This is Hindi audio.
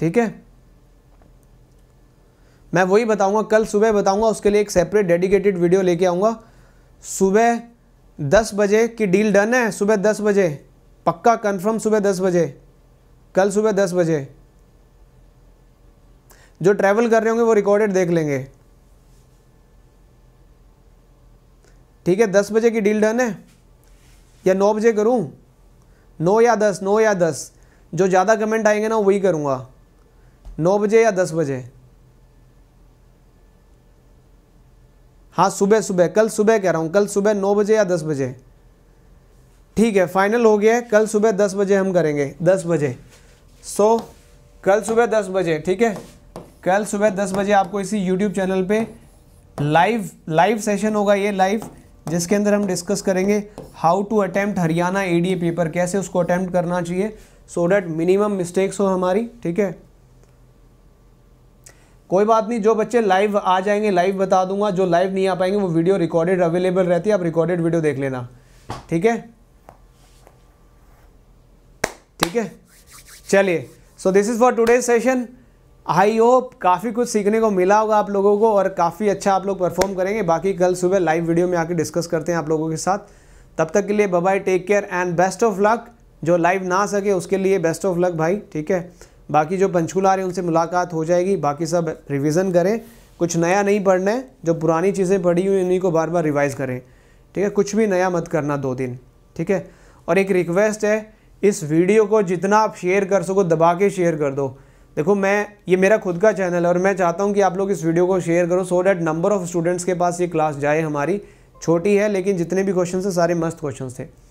ठीक है मैं वही बताऊंगा कल सुबह बताऊंगा उसके लिए एक सेपरेट डेडिकेटेड वीडियो लेके आऊँगा सुबह दस बजे की डील डन है सुबह दस बजे पक्का कंफर्म सुबह दस बजे कल सुबह दस बजे जो ट्रैवल कर रहे होंगे वो रिकॉर्डेड देख लेंगे ठीक है दस बजे की डील डन है या नौ बजे करूँ नौ या दस नौ या दस जो ज़्यादा कमेंट आएंगे ना वही करूँगा नौ बजे या दस बजे हाँ सुबह सुबह कल सुबह कह रहा हूँ कल सुबह नौ बजे या दस बजे ठीक है फाइनल हो गया है कल सुबह दस बजे हम करेंगे दस बजे सो so, कल सुबह दस बजे ठीक है कल सुबह दस बजे आपको इसी यूट्यूब चैनल पे लाइव लाइव सेशन होगा ये लाइव जिसके अंदर हम डिस्कस करेंगे how to attempt Haryana A paper कैसे उसको अटैम्प्ट करना चाहिए सो डैट मिनिमम मिस्टेक्स हो हमारी ठीक है कोई बात नहीं जो बच्चे लाइव आ जाएंगे लाइव बता दूंगा जो लाइव नहीं आ पाएंगे वो वीडियो रिकॉर्डेड अवेलेबल रहती है आप रिकॉर्डेड वीडियो देख लेना ठीक है ठीक है चलिए so this is for today session I hope काफ़ी कुछ सीखने को मिला होगा आप लोगों को और काफ़ी अच्छा आप लोग परफॉर्म करेंगे बाकी कल सुबह लाइव वीडियो में आके डिस्कस करते हैं आप लोगों के साथ तब तक के लिए bye take care and best of luck जो लाइव ना सके उसके लिए बेस्ट ऑफ लक भाई ठीक है बाकी जो पंचकूला आ रहे हैं उनसे मुलाकात हो जाएगी बाकी सब रिविज़न करें कुछ नया नहीं पढ़ना है जो पुरानी चीज़ें पढ़ी हुई उन्हीं को बार बार रिवाइज़ करें ठीक है कुछ भी नया मत करना दो दिन ठीक है और एक रिक्वेस्ट है इस वीडियो को जितना आप शेयर कर सको दबा के शेयर कर दो देखो मैं ये मेरा खुद का चैनल है और मैं चाहता हूँ कि आप लोग इस वीडियो को शेयर करो so that number of students के पास ये क्लास जाए हमारी छोटी है लेकिन जितने भी क्वेश्चन थे सारे मस्त क्वेश्चन थे